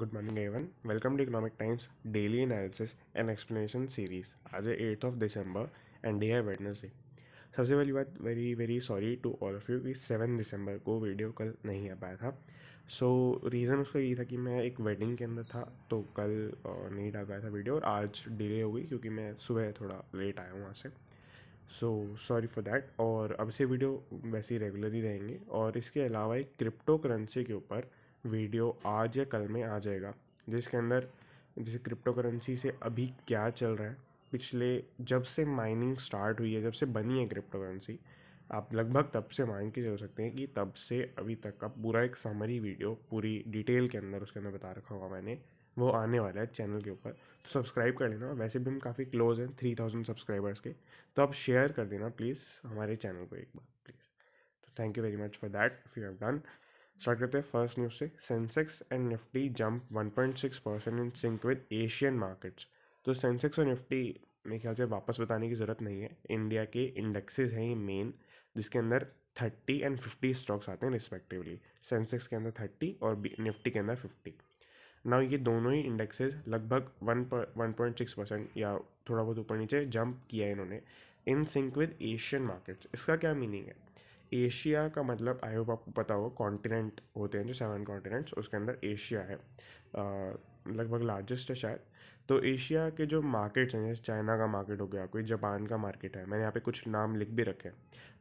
good morning everyone welcome to Economic Times daily analysis and explanation series आज है eighth of December and day है Wednesday सबसे पहली बात very very sorry to all of you कि seven December को video कल नहीं आ पाया था सो so, रीज़न उसका ये था कि मैं एक वेडिंग के अंदर था तो कल नहीं डाल पाया था वीडियो और आज डिले हो गई क्योंकि मैं सुबह थोड़ा लेट आया हूँ वहाँ से सो सॉरी फॉर दैट और अब से वीडियो वैसे ही रेगुलर ही रहेंगे और इसके अलावा एक क्रिप्टो करेंसी के ऊपर वीडियो आज या कल में आ जाएगा जिसके अंदर जैसे क्रिप्टो करेंसी से अभी क्या चल रहा है पिछले जब से माइनिंग स्टार्ट हुई है जब से बनी है क्रिप्टो करेंसी आप लगभग तब से मान के चल सकते हैं कि तब से अभी तक का पूरा एक समरी वीडियो पूरी डिटेल के अंदर उसके अंदर बता रखा हुआ मैंने वो आने वाला है चैनल के ऊपर तो सब्सक्राइब कर लेना वैसे भी हम काफ़ी क्लोज हैं थ्री थाउजेंड सब्सक्राइबर्स के तो आप शेयर कर देना प्लीज़ हमारे चैनल को एक बार प्लीज़ तो thank you very much for that if you have done start करते हैं फर्स्ट न्यूज से Sensex and Nifty jump 1.6 percent in sync with Asian markets तो सेंसेक्स और निफ्टी मेरे ख्याल से वापस बताने की ज़रूरत नहीं है इंडिया के इंडेक्सेस हैं ये मेन जिसके अंदर थर्टी एंड फिफ्टी स्टॉक्स आते हैं रिस्पेक्टिवली सेंसेक्स के अंदर थर्टी और निफ्टी के अंदर फिफ्टी ना ये दोनों ही इंडेक्सेस लगभग वन पर वन पॉइंट सिक्स परसेंट या थोड़ा बहुत ऊपर नीचे जंप किया है इन्होंने in sync with Asian markets इसका क्या मीनिंग है एशिया का मतलब आई होप आपको पता हो कॉन्टिनेंट होते हैं जो सेवन कॉन्टिनेंट्स उसके अंदर एशिया है लगभग लार्जेस्ट है शायद तो एशिया के जो मार्केट्स हैं जैसे चाइना का मार्केट हो गया कोई जापान का मार्केट है मैंने यहाँ पे कुछ नाम लिख भी रखे हैं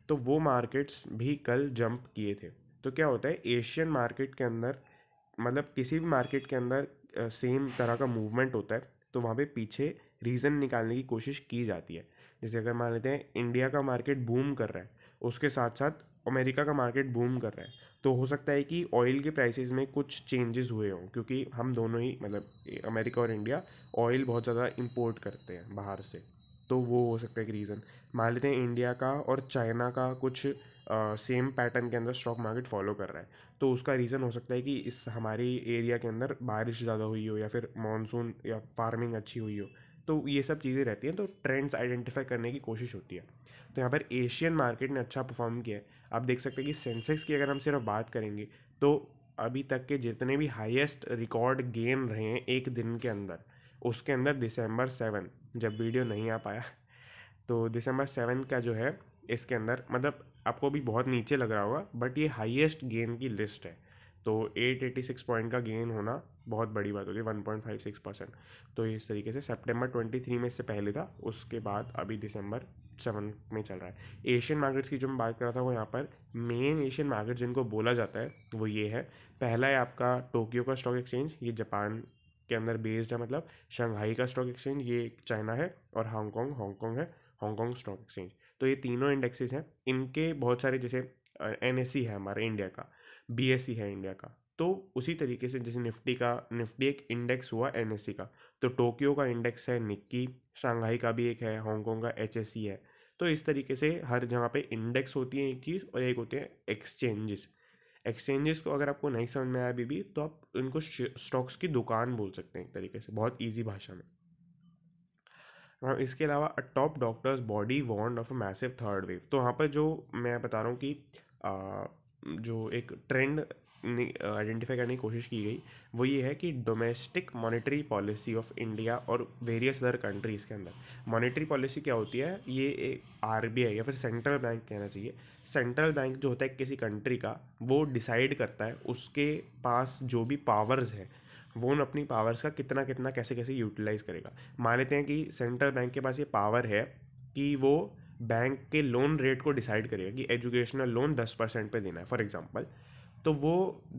तो वो मार्केट्स भी कल जंप किए थे तो क्या होता है एशियन मार्केट के अंदर मतलब किसी भी मार्केट के अंदर सेम तरह का मूवमेंट होता है तो वहाँ पे पीछे रीज़न निकालने की कोशिश की जाती है जैसे अगर मान लेते हैं इंडिया का मार्केट बूम कर रहा है उसके साथ साथ अमेरिका का मार्केट बूम कर रहा है तो हो सकता है कि ऑयल के प्राइसेस में कुछ चेंजेस हुए हों क्योंकि हम दोनों ही मतलब अमेरिका और इंडिया ऑयल बहुत ज़्यादा इंपोर्ट करते हैं बाहर से तो वो हो सकता है एक रीज़न मान लेते हैं इंडिया का और चाइना का कुछ सेम पैटर्न के अंदर स्टॉक मार्केट फॉलो कर रहा है तो उसका रीज़न हो सकता है कि इस हमारी एरिया के अंदर बारिश ज़्यादा हुई हो या फिर मानसून या फार्मिंग अच्छी हुई हो तो ये सब चीज़ें रहती हैं तो ट्रेंड्स आइडेंटिफाई करने की कोशिश होती है तो यहाँ पर एशियन मार्केट ने अच्छा परफॉर्म किया है आप देख सकते हैं कि सेंसेक्स की अगर हम सिर्फ बात करेंगे तो अभी तक के जितने भी हाईएस्ट रिकॉर्ड गेन रहे हैं एक दिन के अंदर उसके अंदर दिसंबर सेवन जब वीडियो नहीं आ पाया तो दिसंबर सेवन का जो है इसके अंदर मतलब आपको भी बहुत नीचे लग रहा होगा बट ये हाईएस्ट गेन की लिस्ट है तो 886 पॉइंट का गेन होना बहुत बड़ी बात है one point five six percent तो इस तरीके से सितंबर ट्वेंटी थ्री में इससे पहले था उसके बाद अभी दिसंबर सेवन में चल रहा है एशियन मार्केट्स की जो मैं बात कर रहा था वो यहाँ पर मेन एशियन मार्केट जिनको बोला जाता है वो ये है पहला है आपका टोक्यो का स्टॉक एक्सचेंज ये जापान के अंदर बेस्ड है मतलब शंघाई का स्टॉक एक्सचेंज ये चाइना है और हांगकॉन्ग हांगकॉन्ग है हांगकॉन्ग स्टॉक एक्सचेंज तो ये तीनों इंडेक्सेज हैं इनके बहुत सारे जैसे एन e है हमारे इंडिया का बी e है इंडिया का तो उसी तरीके से जैसे निफ्टी का निफ्टी एक इंडेक्स हुआ एन e का तो टोक्यो का इंडेक्स है निक्की शंघाई का भी एक है हांगकॉन्ग का एच e है तो इस तरीके से हर जगह पे इंडेक्स होती है एक चीज़ और एक होते हैं एक्सचेंजेस एक्सचेंजेस को अगर आपको नहीं समझ में आया अभी भी तो आप उनको स्टॉक्स की दुकान बोल सकते हैं एक तरीके से बहुत ईजी भाषा में हाँ, इसके अलावा a top doctors body warned of a massive third wave तो वहाँ पर जो मैं बता रहा हूँ कि आ, जो एक ट्रेंड आइडेंटिफाई करने की कोशिश की गई वो ये है कि domestic monetary policy of India और वेरियस अदर कंट्रीज़ के अंदर मॉनेटरी पॉलिसी क्या होती है ये आर या फिर सेंट्रल बैंक कहना चाहिए सेंट्रल बैंक जो होता है किसी कंट्री का वो डिसाइड करता है उसके पास जो भी पावर्स हैं वो उन अपनी पावर्स का कितना कितना कैसे कैसे यूटिलाइज़ करेगा मान लेते हैं कि सेंट्रल बैंक के पास ये पावर है कि वो बैंक के लोन रेट को डिसाइड करेगा कि एजुकेशनल लोन दस परसेंट पर देना है फॉर एग्जांपल तो वो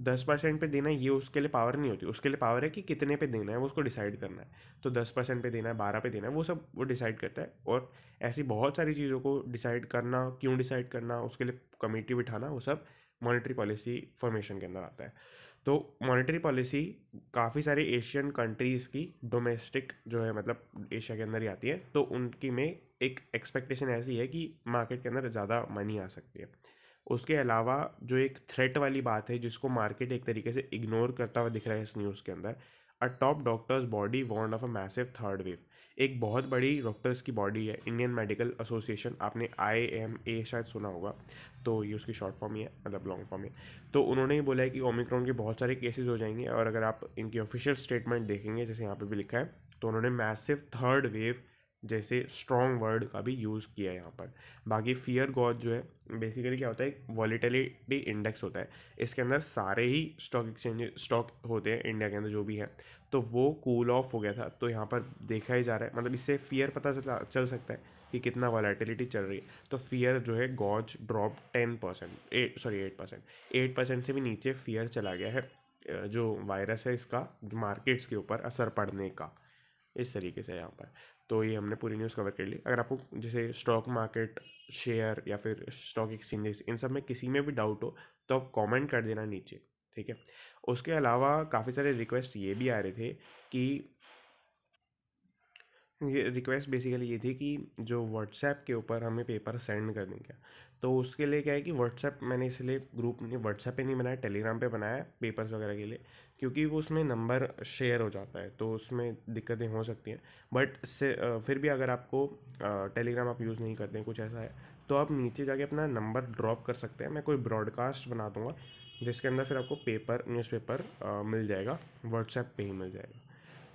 दस परसेंट पे देना है ये उसके लिए पावर नहीं होती उसके लिए पावर है कि कितने पे देना है वो उसको डिसाइड करना है तो दस परसेंट पे देना है बारह पे देना है वो सब वो डिसाइड करता है और ऐसी बहुत सारी चीज़ों को डिसाइड करना क्यों डिसाइड करना उसके लिए कमेटी बिठाना वो सब मॉनिटरी पॉलिसी फॉर्मेशन के अंदर आता है तो मॉनिटरी पॉलिसी काफ़ी सारी एशियन कंट्रीज़ की डोमेस्टिक जो है मतलब एशिया के अंदर ही आती है तो उनकी में एक एक्सपेक्टेशन ऐसी है कि मार्केट के अंदर ज़्यादा मनी आ सकती है उसके अलावा जो एक थ्रेट वाली बात है जिसको मार्केट एक तरीके से इग्नोर करता हुआ दिख रहा है इस न्यूज़ के अंदर a top doctors body warned of a massive third wave एक बहुत बड़ी डॉक्टर्स की बॉडी है इंडियन मेडिकल एसोसिएशन आपने आई एम ए शायद सुना होगा तो ये उसकी शॉर्ट फॉर्म ही है मतलब लॉन्ग फॉर्म ही है तो उन्होंने ही बोला है कि ओमिक्रॉन के बहुत सारे केसेस हो जाएंगे और अगर आप इनकी ऑफिशियल स्टेटमेंट देखेंगे जैसे यहाँ पर भी लिखा है तो उन्होंने मैसिव थर्ड वेव जैसे स्ट्रॉन्ग वर्ड का भी यूज़ किया है यहाँ पर बाकी फियर गॉज जो है बेसिकली क्या होता है एक वॉलीटेलिटी इंडेक्स होता है इसके अंदर सारे ही स्टॉक एक्सचेंज स्टॉक होते हैं इंडिया के अंदर जो भी है तो वो कूल cool ऑफ हो गया था तो यहाँ पर देखा ही जा रहा है मतलब इससे फियर पता चला चल सकता है कि कितना वॉलेटिलिटी चल रही है तो फियर जो है gauge drop ten percent eight sorry eight percent eight percent से भी नीचे फियर चला गया है जो वायरस है इसका मार्केट्स के ऊपर असर पड़ने का इस तरीके से यहाँ पर तो ये हमने पूरी न्यूज़ कवर कर ली अगर आपको जैसे स्टॉक मार्केट शेयर या फिर स्टॉक एक्सचेंजेस इन सब में किसी में भी डाउट हो तो आप कॉमेंट कर देना नीचे ठीक है उसके अलावा काफ़ी सारे रिक्वेस्ट ये भी आ रहे थे कि ये रिक्वेस्ट बेसिकली ये थी कि जो व्हाट्सएप के ऊपर हमें पेपर सेंड दें क्या तो उसके लिए क्या है कि व्हाट्सएप मैंने इसलिए ग्रुप ने व्हाट्सएप पे नहीं बनाया टेलीग्राम पे बनाया पेपर्स वगैरह के लिए क्योंकि वो उसमें नंबर शेयर हो जाता है तो उसमें दिक्कतें हो सकती हैं बट से फिर भी अगर आपको टेलीग्राम आप यूज़ नहीं करते हैं कुछ ऐसा है तो आप नीचे जाके अपना नंबर ड्रॉप कर सकते हैं मैं कोई ब्रॉडकास्ट बना दूँगा जिसके अंदर फिर आपको पेपर न्यूज़पेपर मिल जाएगा व्हाट्सएप पे ही मिल जाएगा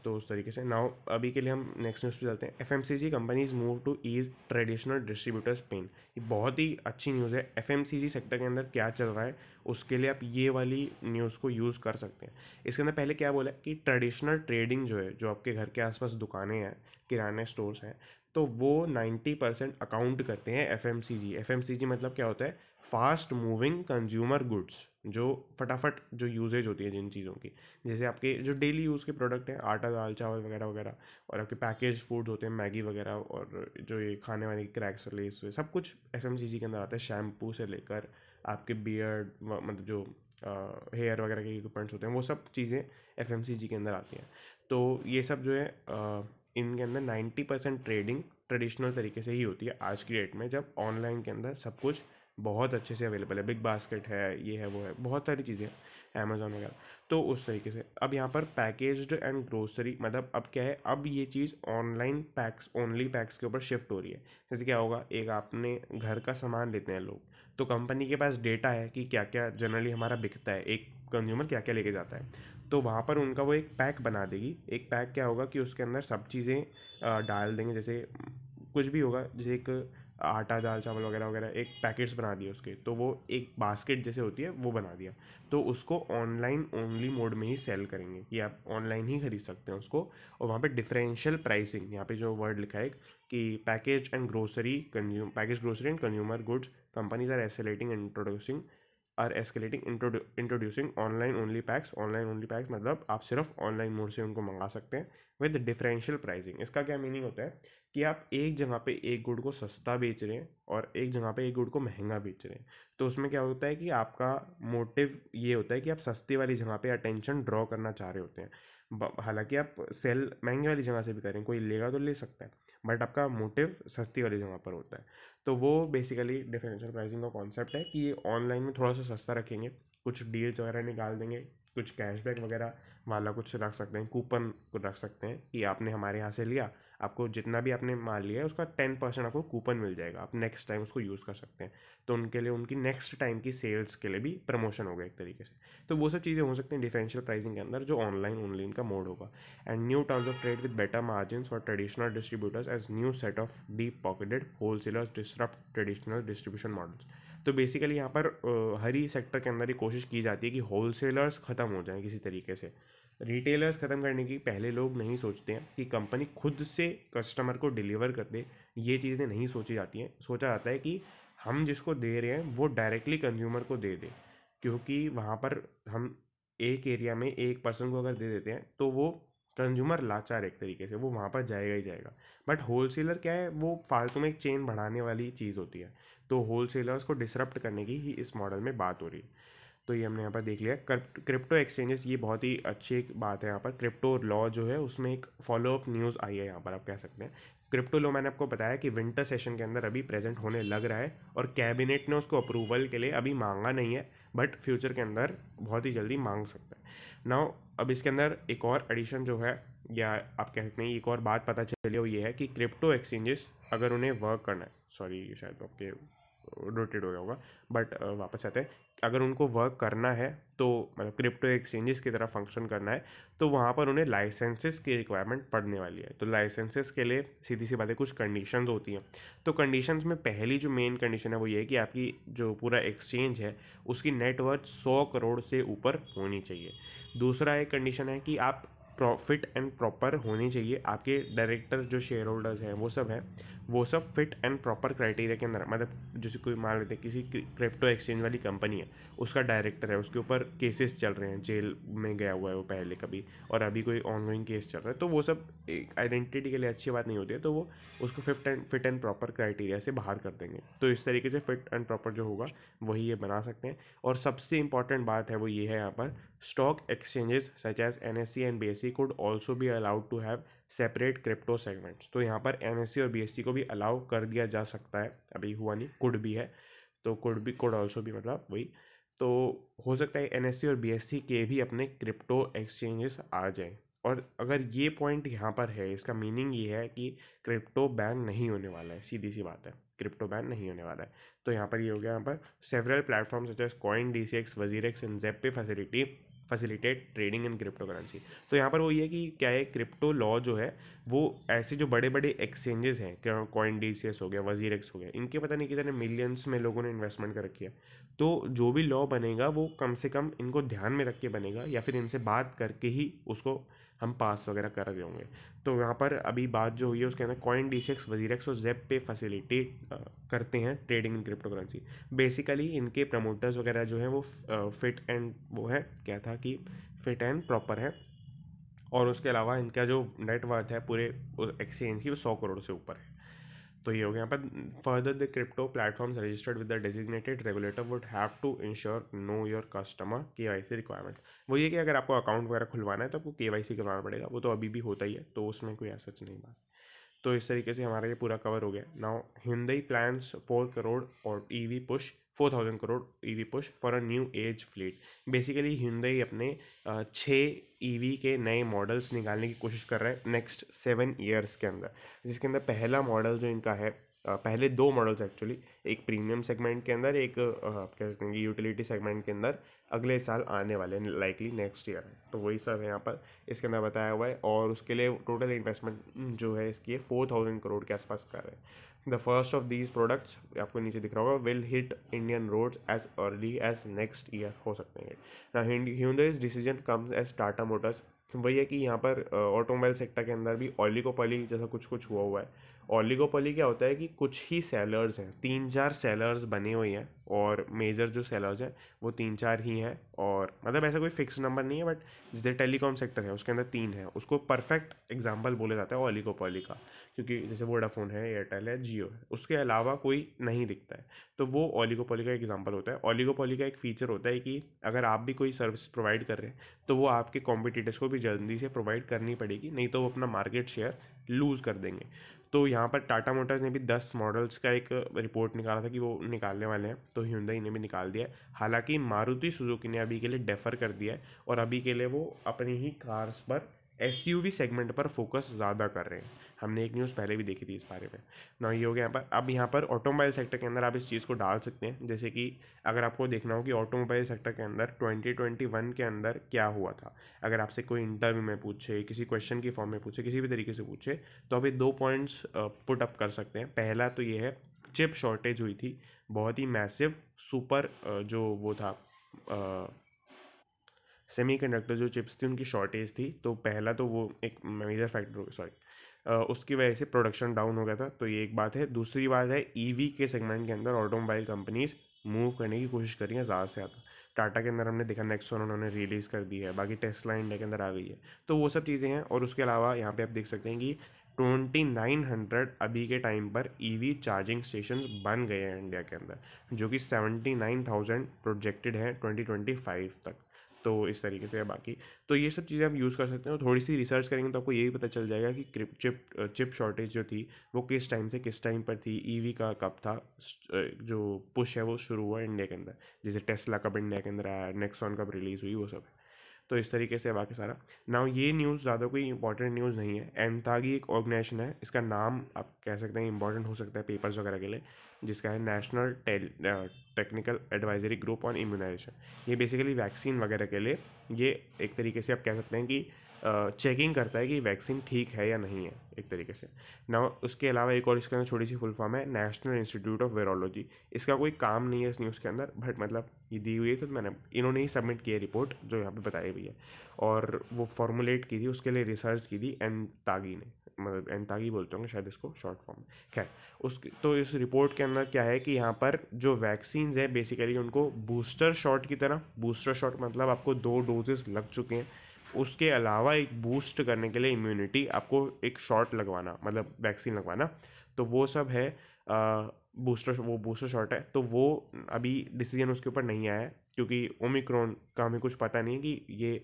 तो उस तरीके से नाउ अभी के लिए हम नेक्स्ट न्यूज़ पे चलते हैं F M C G companies move to ease traditional distributors pain ये बहुत ही अच्छी न्यूज़ है F M C G sector के अंदर क्या चल रहा है उसके लिए आप ये वाली न्यूज़ को यूज़ कर सकते हैं इसके अंदर पहले क्या बोला कि ट्रेडिशनल ट्रेडिंग जो है जो आपके घर के आसपास दुकानें हैं किराने स्टोर्स हैं तो वो नाइन्टी परसेंट अकाउंट करते हैं F M C G F M C G मतलब क्या होता है फास्ट मूविंग कंज्यूमर गुड्स जो फटाफट जो यूजेज होती है जिन चीज़ों की जैसे आपके जो डेली यूज़ के प्रोडक्ट हैं आटा दाल चावल वगैरह वगैरह और आपके पैकेज फूड्स होते हैं मैगी वगैरह और जो ये खाने वाने की क्रैक्स लेस सब कुछ एफ के अंदर आता है शैम्पू से लेकर आपके बियर्ड मतलब जो हेयर वगैरह के इक्विपमेंट्स होते हैं वो सब चीज़ें एफ के अंदर आती हैं तो ये सब जो है आ, इनके अंदर नाइन्टी परसेंट ट्रेडिंग ट्रेडिशनल तरीके से ही होती है आज की डेट में जब ऑनलाइन के अंदर सब कुछ बहुत अच्छे से अवेलेबल है बिग बास्केट है ये है वो है बहुत सारी चीज़ें हैं अमेज़ोन वगैरह तो उस तरीके से अब यहाँ पर पैकेज एंड ग्रोसरी मतलब अब क्या है अब ये चीज़ ऑनलाइन पैक्स ओनली पैक्स के ऊपर शिफ्ट हो रही है जैसे क्या होगा एक आपने घर का सामान लेते हैं लोग तो कंपनी के पास डेटा है कि क्या क्या जनरली हमारा बिकता है एक कंज्यूमर क्या क्या लेके जाता है तो वहाँ पर उनका वो एक पैक बना देगी एक पैक क्या होगा कि उसके अंदर सब चीज़ें डाल देंगे जैसे कुछ भी होगा जैसे एक आटा दाल चावल वगैरह वगैरह एक पैकेट्स बना दिए उसके तो वो एक बास्केट जैसे होती है वो बना दिया तो उसको ऑनलाइन ओनली मोड में ही सेल करेंगे कि आप ऑनलाइन ही खरीद सकते हैं उसको और वहाँ पे डिफरेंशियल प्राइसिंग यहाँ पे जो वर्ड लिखा है कि package and grocery consume package grocery and consumer goods companies are accelerating introducing are escalating introducing online only packs online only packs मतलब आप सिर्फ ऑनलाइन मोड से उनको मंगा सकते हैं विद डिफरेंशियल प्राइसिंग इसका क्या मीनिंग होता है कि आप एक जगह पे एक गुड़ को सस्ता बेच रहे हैं और एक जगह पे एक गुड़ को महंगा बेच रहे हैं तो उसमें क्या होता है कि आपका मोटिव ये होता है कि आप सस्ती वाली जगह पे अटेंशन ड्रॉ करना चाह रहे होते हैं हालांकि आप सेल महंगी वाली जगह से भी करें कोई लेगा तो ले सकता है बट आपका मोटिव सस्ती वाली जगह पर होता है तो वो बेसिकली डिफरेंशियल प्राइसिंग का कॉन्सेप्ट है कि ऑनलाइन में थोड़ा सा सस्ता रखेंगे कुछ डील्स वगैरह निकाल देंगे कुछ कैशबैक वगैरह वाला कुछ रख सकते हैं कूपन को रख सकते हैं कि आपने हमारे यहाँ से लिया आपको जितना भी आपने माल लिया है उसका टेन परसेंट आपको कूपन मिल जाएगा आप नेक्स्ट टाइम उसको यूज़ कर सकते हैं तो उनके लिए उनकी नेक्स्ट टाइम की सेल्स के लिए भी प्रमोशन होगा एक तरीके से तो वो सब चीज़ें हो सकती हैं डिफरेंशियल प्राइसिंग के अंदर जो ऑनलाइन ऑनलाइन का मोड होगा and new terms of trade with better margin for traditional distributors as new set of deep pocketed wholesalers disrupt traditional distribution models तो बेसिकली यहाँ पर हर ही सेक्टर के अंदर ही कोशिश की जाती है कि होलसेलर्स ख़त्म हो जाएँ किसी तरीके से रिटेलर्स ख़त्म करने की पहले लोग नहीं सोचते हैं कि कंपनी खुद से कस्टमर को डिलीवर कर दे ये चीज़ें नहीं सोची जाती हैं सोचा जाता है कि हम जिसको दे रहे हैं वो डायरेक्टली कंज्यूमर को दे दें क्योंकि वहाँ पर हम एक एरिया में एक पर्सन को अगर दे देते हैं तो वो कंज्यूमर लाचार एक तरीके से वो वहाँ पर जाएगा ही जाएगा बट होल सेलर क्या है वो फालतू में एक चेन बढ़ाने वाली चीज़ होती है तो होल सेलर्स को डिसरप्ट करने की ही इस मॉडल में बात हो रही है तो ये हमने यहाँ पर देख लिया क्रिप्टो एक्सचेंजेस ये बहुत ही अच्छी एक बात है यहाँ पर क्रिप्टो लॉ जो है उसमें एक फॉलोअप न्यूज़ आई है यहाँ पर आप कह सकते हैं क्रिप्टो लॉ मैंने आपको बताया कि विंटर सेशन के अंदर अभी प्रेजेंट होने लग रहा है और कैबिनेट ने उसको अप्रूवल के लिए अभी मांगा नहीं है बट फ्यूचर के अंदर बहुत ही जल्दी मांग सकते हैं नाउ अब इसके अंदर एक और एडिशन जो है या आप कह सकते हैं एक और बात पता चली वो ये है कि क्रिप्टो एक्सचेंजेस अगर उन्हें वर्क करना है सॉरी शायद आपके रोटेट हो गया होगा बट वापस आते हैं अगर उनको वर्क करना है तो मतलब क्रिप्टो एक्सचेंजेस की तरह फंक्शन करना है तो वहाँ पर उन्हें लाइसेंसेस की रिक्वायरमेंट पड़ने वाली है तो लाइसेंसेस के लिए सीधी सी बातें कुछ कंडीशंस होती हैं तो कंडीशंस में पहली जो मेन कंडीशन है वो ये है कि आपकी जो पूरा एक्सचेंज है उसकी नेटवर्क सौ करोड़ से ऊपर होनी चाहिए दूसरा एक कंडीशन है कि आप प्रॉफिट एंड प्रॉपर होनी चाहिए आपके डायरेक्टर जो शेयर होल्डर्स हैं वो सब हैं वो सब फिट एंड प्रॉपर क्राइटेरिया के अंदर मतलब जैसे कोई मान लेते हैं किसी क्रिप्टो एक्सचेंज वाली कंपनी है उसका डायरेक्टर है उसके ऊपर केसेस चल रहे हैं जेल में गया हुआ है वो पहले कभी और अभी कोई ऑनगोइंग केस चल रहा है तो वो सब एक आइडेंटिटी के लिए अच्छी बात नहीं होती है तो वो उसको fit and fit and proper criteria से बाहर कर देंगे तो इस तरीके से फिट एंड प्रॉपर जो होगा वही ये बना सकते हैं और सबसे इंपॉर्टेंट बात है वो ये है यहाँ पर Stock exchanges such as NSE and BSE could also be allowed to have separate crypto segments तो यहाँ पर एन e और बी e को भी अलाउ कर दिया जा सकता है अभी हुआ नहीं कुड भी है तो could भी could ऑल्सो भी मतलब वही तो हो सकता है एन e और बी के भी अपने क्रिप्टो एक्सचेंजेस आ जाएँ और अगर ये पॉइंट यहाँ पर है इसका मीनिंग ये है कि क्रिप्टो बैन नहीं होने वाला है सीधी सी बात है क्रिप्टो बैन नहीं होने वाला है तो यहाँ पर ये हो गया यहाँ पर सेवरल प्लेटफॉर्म्स जैसे CoinDCX WazirX and Zebpay facility facilitate trading in crypto currency तो यहाँ पर वो ये कि क्या है क्रिप्टो लॉ जो है वो ऐसे जो बड़े बड़े एक्सचेंजेस हैं कॉइन डी हो गया वजीर एक्स हो गया इनके पता नहीं कितने मिलियंस में लोगों ने इन्वेस्टमेंट कर रखी है तो जो भी लॉ बनेगा वो कम से कम इनको ध्यान में रख के बनेगा या फिर इनसे बात करके ही उसको हम पास वगैरह कर रहे होंगे तो यहाँ पर अभी बात जो हुई है उसके अंदर कॉइन डी वजीर एक्स और जेप पे फैसिलिटेट करते हैं trading in crypto currency basically इनके प्रमोटर्स वगैरह जो हैं वो फिट एंड वो है क्या था कि फिट एंड प्रॉपर है और उसके अलावा इनका जो नेटवर्थ है पूरे एक्सचेंज की वो सौ करोड़ से ऊपर है तो ये हो गया यहाँ पर further the crypto platforms registered with the designated regulator would have to ensure know your customer K Y C requirement वो ये कि अगर आपको अकाउंट वगैरह खुलवाना है तो आपको के वाई सी करवाना पड़ेगा वो तो अभी भी होता ही है तो उसमें कोई ऐसा नहीं बात तो इस तरीके से हमारा ये पूरा कवर हो गया now Hyundai plans four crore और E V push four thousand crore E V push for a new age fleet basically Hyundai अपने छः ई वी के नए मॉडल्स निकालने की कोशिश कर रहा है नेक्स्ट सेवन ईयर्स के अंदर जिसके अंदर पहला मॉडल जो इनका है पहले दो मॉडल्स एक्चुअली एक प्रीमियम सेगमेंट के अंदर एक आप कह सकते हैं कि यूटिलिटी सेगमेंट के अंदर अगले साल आने वाले लाइकली नेक्स्ट ईयर है तो वही सब है यहाँ पर इसके अंदर बताया हुआ है और उसके लिए टोटल इन्वेस्टमेंट जो है इसकी फोर थाउजेंड करोड़ के आसपास कर रहे हैं the first of these products आपको नीचे दिख रहा होगा will hit Indian roads as early as next year हो सकते हैं ना decision comes as Tata Motors वही है कि यहाँ पर ऑटोमोबाइल सेक्टर के अंदर भी को ऑलिकोपली जैसा कुछ कुछ हुआ हुआ है ओलिगोपोली क्या होता है कि कुछ ही सेलर्स हैं तीन चार सेलर्स बने हुए हैं और मेजर जो सेलर्स हैं वो तीन चार ही हैं और मतलब ऐसा कोई फिक्स नंबर नहीं है बट जैसे टेलीकॉम सेक्टर है उसके अंदर तीन है उसको परफेक्ट एग्जाम्पल बोला जाता है ओलिगोपोली का क्योंकि जैसे वोडाफोन है एयरटेल है जियो है उसके अलावा कोई नहीं दिखता है तो वो ओलिगोपोली का एग्जाम्पल होता है ओलिगोपोली का एक फीचर होता है कि अगर आप भी कोई सर्विस प्रोवाइड कर रहे हैं तो वो आपके कॉम्पिटिटर्स को भी जल्दी से प्रोवाइड करनी पड़ेगी नहीं तो वो अपना मार्केट शेयर लूज़ कर देंगे तो यहाँ पर टाटा मोटर्स ने भी दस मॉडल्स का एक रिपोर्ट निकाला था कि वो निकालने वाले हैं तो हिंदई ने भी निकाल दिया हालांकि मारुति सुजुकी ने अभी के लिए डेफर कर दिया है और अभी के लिए वो अपनी ही कार्स पर एस सेगमेंट पर फोकस ज़्यादा कर रहे हैं हमने एक न्यूज़ पहले भी देखी थी इस बारे में ना ये हो गया पर अब यहाँ पर ऑटोमोबाइल सेक्टर के अंदर आप इस चीज़ को डाल सकते हैं जैसे कि अगर आपको देखना हो कि ऑटोमोबाइल सेक्टर के अंदर 2021 के अंदर क्या हुआ था अगर आपसे कोई इंटरव्यू में पूछे किसी क्वेश्चन की फॉर्म में पूछे किसी भी तरीके से पूछे तो आप ये दो पॉइंट्स पुट अप कर सकते हैं पहला तो ये है चिप शॉर्टेज हुई थी बहुत ही मैसिव सुपर जो वो था सेमी जो चिप्स थी उनकी शॉर्टेज थी तो पहला तो वो एक मेजर फैक्टर सॉरी उसकी वजह से प्रोडक्शन डाउन हो गया था तो ये एक बात है दूसरी बात है ईवी e के सेगमेंट के अंदर ऑटोमोबाइल कंपनीज मूव करने की कोशिश करी है ज़्यादा से ज़्यादा टाटा के अंदर हमने देखा नेक्सोन उन्होंने रिलीज़ कर दी है बाकी टेस्ला इंडिया के अंदर आ गई है तो वो सब चीज़ें हैं और उसके अलावा यहाँ पे आप देख सकते हैं कि ट्वेंटी नाइन हंड्रेड अभी के टाइम पर ईवी चार्जिंग स्टेशन बन गए हैं इंडिया के अंदर जो कि सेवेंटी नाइन थाउजेंड प्रोजेक्टेड हैं ट्वेंटी ट्वेंटी फाइव तक तो इस तरीके से है बाकी तो ये सब चीज़ें आप यूज़ कर सकते हो थोड़ी सी रिसर्च करेंगे तो आपको यही पता चल जाएगा कि चिप चिप शॉर्टेज जो थी वो किस टाइम से किस टाइम पर थी ईवी e का कब था जो पुश है वो शुरू हुआ इंडिया के अंदर जैसे टेस्ला कब इंडिया के अंदर आया नेक्सॉन कब रिलीज़ हुई वो सब है तो इस तरीके से बाकी सारा ना ये न्यूज़ ज़्यादा कोई इंपॉर्टेंट न्यूज़ नहीं है एमतागी एक ऑर्गेनाइजेशन है इसका नाम आप कह सकते हैं इंपॉर्टेंट हो सकता है पेपर्स वगैरह के लिए जिसका है national technical advisory group on immunization ये बेसिकली वैक्सीन वगैरह के लिए ये एक तरीके से आप कह सकते हैं कि चेकिंग करता है कि वैक्सीन ठीक है या नहीं है एक तरीके से ना उसके अलावा एक और इसके अंदर छोटी सी फुल फॉर्म है नेशनल इंस्टीट्यूट ऑफ वेरोलॉजी इसका कोई काम नहीं है इस न्यूज़ के अंदर बट मतलब ये दी हुई है तो मैंने इन्होंने ही सबमिट की है रिपोर्ट जो यहाँ पे बताई हुई है और वो फॉर्मुलेट की थी उसके लिए रिसर्च की थी एन तागी ने मतलब तागी बोलते होंगे शायद इसको शॉर्ट फॉर्म में खैर उस तो इस रिपोर्ट के अंदर क्या है कि यहाँ पर जो वैक्सीन है बेसिकली उनको बूस्टर शॉट की तरह बूस्टर शॉट मतलब आपको दो डोजेस लग चुके हैं उसके अलावा एक बूस्ट करने के लिए इम्यूनिटी आपको एक शॉट लगवाना मतलब वैक्सीन लगवाना तो वो सब है बूस्टर वो बूस्टर शॉट है तो वो अभी डिसीजन उसके ऊपर नहीं आया है क्योंकि ओमिक्रॉन का हमें कुछ पता नहीं है कि ये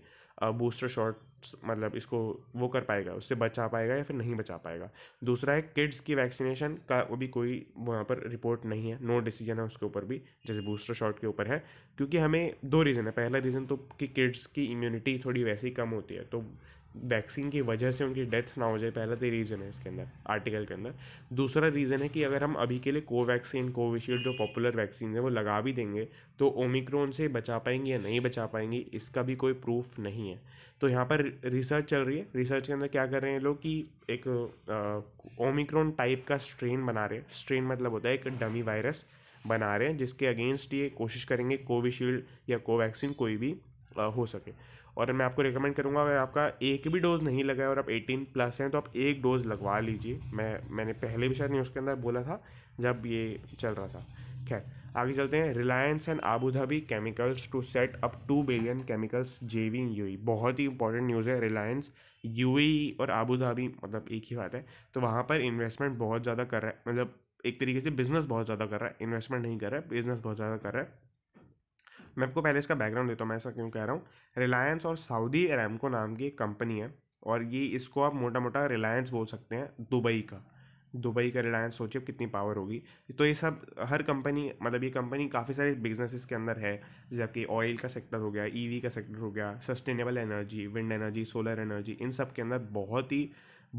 बूस्टर शॉट मतलब इसको वो कर पाएगा उससे बचा पाएगा या फिर नहीं बचा पाएगा दूसरा है किड्स की वैक्सीनेशन का वो भी कोई वहाँ पर रिपोर्ट नहीं है नो डिसीजन है उसके ऊपर भी जैसे बूस्टर शॉट के ऊपर है क्योंकि हमें दो रीज़न है पहला रीज़न तो कि किड्स की इम्यूनिटी थोड़ी वैसे ही कम होती है तो वैक्सीन की वजह से उनकी डेथ ना हो जाए पहला तो रीज़न है इसके अंदर आर्टिकल के अंदर दूसरा रीज़न है कि अगर हम अभी के लिए कोवैक्सीन कोविशील्ड जो पॉपुलर वैक्सीन है वो लगा भी देंगे तो ओमिक्रोन से बचा पाएंगे या नहीं बचा पाएंगे इसका भी कोई प्रूफ नहीं है तो यहाँ पर रिसर्च चल रही है रिसर्च के अंदर क्या कर रहे हैं लोग कि एक ओमिक्रोन टाइप का स्ट्रेन बना रहे हैं स्ट्रेन मतलब होता है एक डमी वायरस बना रहे हैं जिसके अगेंस्ट ये कोशिश करेंगे कोविशील्ड या कोवैक्सीन कोई भी आ, हो सके और मैं आपको रिकमेंड करूँगा अगर आपका एक भी डोज़ नहीं लगा है और आप एटीन प्लस हैं तो आप एक डोज़ लगवा लीजिए मैं मैंने पहले भी शायद न्यूज़ के अंदर बोला था जब ये चल रहा था खैर आगे चलते हैं Reliance and Abu Dhabi chemicals to set up two billion chemicals J V यू बहुत ही इंपॉर्टेंट न्यूज़ है रिलायंस यू e और आबू धाबी मतलब एक ही बात है तो वहाँ पर इन्वेस्टमेंट बहुत ज़्यादा कर रहा है मतलब एक तरीके से बिज़नेस बहुत ज़्यादा कर रहा है इन्वेस्टमेंट नहीं कर रहा है बिज़नेस बहुत ज़्यादा कर रहा है मैं आपको पहले इसका बैकग्राउंड देता हूँ मैं ऐसा क्यों कह रहा हूँ रिलायंस और सऊदी अरेमको नाम की एक कंपनी है और ये इसको आप मोटा मोटा रिलायंस बोल सकते हैं दुबई का दुबई का रिलायंस सोचिए कितनी पावर होगी तो ये सब हर कंपनी मतलब ये कंपनी काफ़ी सारे बिजनेसेस के अंदर है जैसे कि ऑयल का सेक्टर हो गया ईवी e का सेक्टर हो गया sustainable energy wind energy solar energy इन सब के अंदर बहुत ही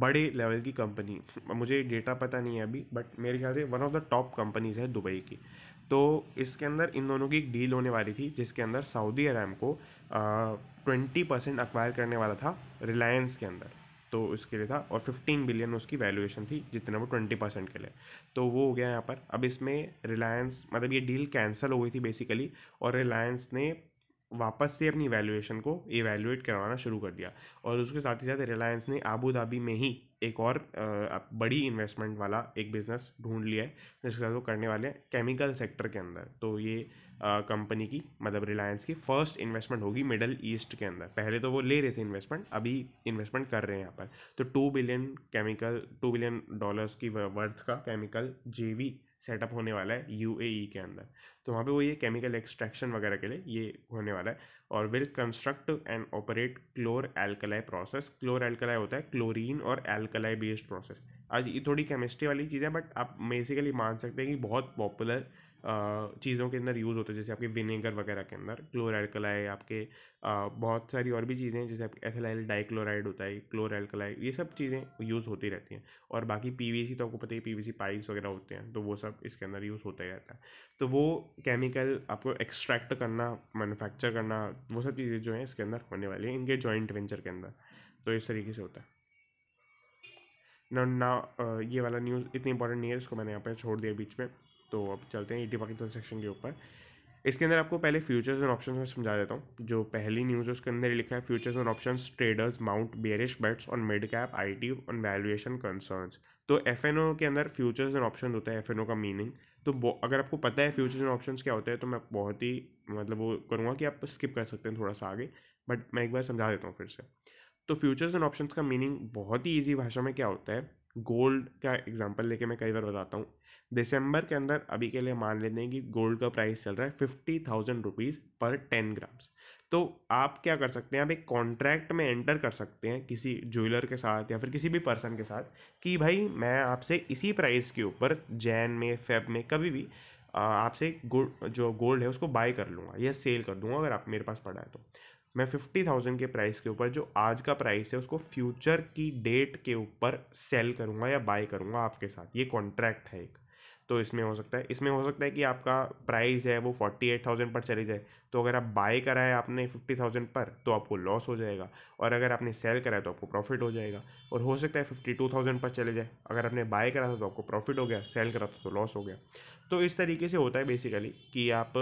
बड़े लेवल की कंपनी मुझे डेटा पता नहीं है अभी बट मेरे ख्याल से one of the top companies है दुबई की तो इसके अंदर इन दोनों की एक डील होने वाली थी जिसके अंदर सऊदी अरब को ट्वेंटी परसेंट अक्वायर करने वाला था रिलायंस के अंदर तो इसके लिए था और फिफ्टीन बिलियन उसकी वैल्यूएशन थी जितने वो ट्वेंटी परसेंट के लिए तो वो हो गया यहाँ पर अब इसमें रिलायंस मतलब ये डील कैंसिल हो गई थी बेसिकली और रिलायंस ने वापस से अपनी वैल्यूएशन को एवेल्युएट करवाना शुरू कर दिया और उसके साथ ही साथ रिलायंस ने आबू धाबी में ही एक और बड़ी इन्वेस्टमेंट वाला एक बिज़नेस ढूंढ लिया है जिसके साथ वो करने वाले हैं केमिकल सेक्टर के अंदर तो ये कंपनी की मतलब रिलायंस की फर्स्ट इन्वेस्टमेंट होगी मिडल ईस्ट के अंदर पहले तो वो ले रहे थे इन्वेस्टमेंट अभी इन्वेस्टमेंट कर रहे हैं यहाँ पर तो two billion chemical two billion dollars की वर्थ का केमिकल जे सेटअप होने वाला है यू के अंदर तो वहाँ पे वो ये केमिकल एक्सट्रैक्शन वगैरह के लिए ये होने वाला है और will construct and operate chlor alkali process chlor alkali होता है क्लोरीन और एल्कलाई बेस्ड प्रोसेस आज ये थोड़ी केमिस्ट्री वाली चीज़ है बट आप बेसिकली मान सकते हैं कि बहुत पॉपुलर चीज़ों के अंदर यूज़ होते हैं जैसे आपके विनेगर वगैरह के अंदर क्लोरल्कलाई आपके बहुत सारी और भी चीज़ें हैं जैसे आपके एथिलाइल डाइक्लोराइड होता है क्लोरल्कलाई ये सब चीज़ें यूज़ होती रहती हैं और बाकी पी तो आपको पता ही पी वी पाइप्स वगैरह होते हैं तो वो सब इसके अंदर यूज़ होता ही रहता है तो वो केमिकल आपको एक्सट्रैक्ट करना मैनुफैक्चर करना वो सब चीज़ें जो हैं इसके अंदर होने वाली हैं इनके जॉइंट वेंचर के अंदर तो इस तरीके से होता है ना ना ये वाला न्यूज़ इतनी इंपॉर्टेंट नहीं है इसको मैंने यहाँ पे छोड़ दिया बीच में तो अब चलते हैं ईटी पाकिस्तान सेक्शन के ऊपर इसके अंदर आपको पहले फ्यूचर्स एंड ऑप्शंस में समझा देता हूँ जो पहली न्यूज़ उसके अंदर लिखा है futures and options traders mount bearish bets on mid cap I T on valuation concerns तो एफ एन ओ के अंदर फ्यूचर्स एंड ऑप्शन होता है एफ एन ओ का मीनिंग तो अगर आपको पता है फ्यूचर्स एंड ऑप्शन क्या होते हैं तो मैं बहुत ही मतलब वो करूँगा कि आप स्किप कर सकते हैं थोड़ा सा आगे बट मैं एक बार समझा देता हूँ फिर से तो फ्यूचर्स एंड ऑप्शन का मीनिंग बहुत ही ईजी भाषा में क्या होता है गोल्ड का एग्जाम्पल लेके मैं कई बार बताता हूँ दिसंबर के अंदर अभी के लिए मान लेते हैं कि गोल्ड का प्राइस चल रहा है फिफ्टी थाउजेंड रुपीज़ पर टेन ग्राम्स तो आप क्या कर सकते हैं आप एक कॉन्ट्रैक्ट में एंटर कर सकते हैं किसी ज्वेलर के साथ या फिर किसी भी पर्सन के साथ कि भाई मैं आपसे इसी प्राइस के ऊपर जैन में फेब में कभी भी आपसे गोल्ड जो गोल्ड है उसको बाय कर लूँगा या सेल कर दूँगा अगर आप मेरे पास पड़ा है तो मैं फिफ्टी थाउजेंड के प्राइस के ऊपर जो आज का प्राइस है उसको फ्यूचर की डेट के ऊपर सेल करूँगा या बाय करूँगा आपके साथ ये कॉन्ट्रैक्ट है एक तो इसमें हो सकता है इसमें हो सकता है कि आपका प्राइस है वो फोर्टी एट थाउजेंड पर चली जाए तो अगर आप बाय कराए आपने फिफ्टी थाउजेंड पर तो आपको लॉस हो जाएगा और अगर आपने सेल कराया तो आपको प्रॉफिट हो जाएगा और हो सकता है फिफ्टी टू थाउजेंड पर चले जाए अगर आपने बाय करा था तो आपको प्रॉफिट हो गया सेल करा था तो लॉस हो गया तो इस तरीके से होता है बेसिकली कि आप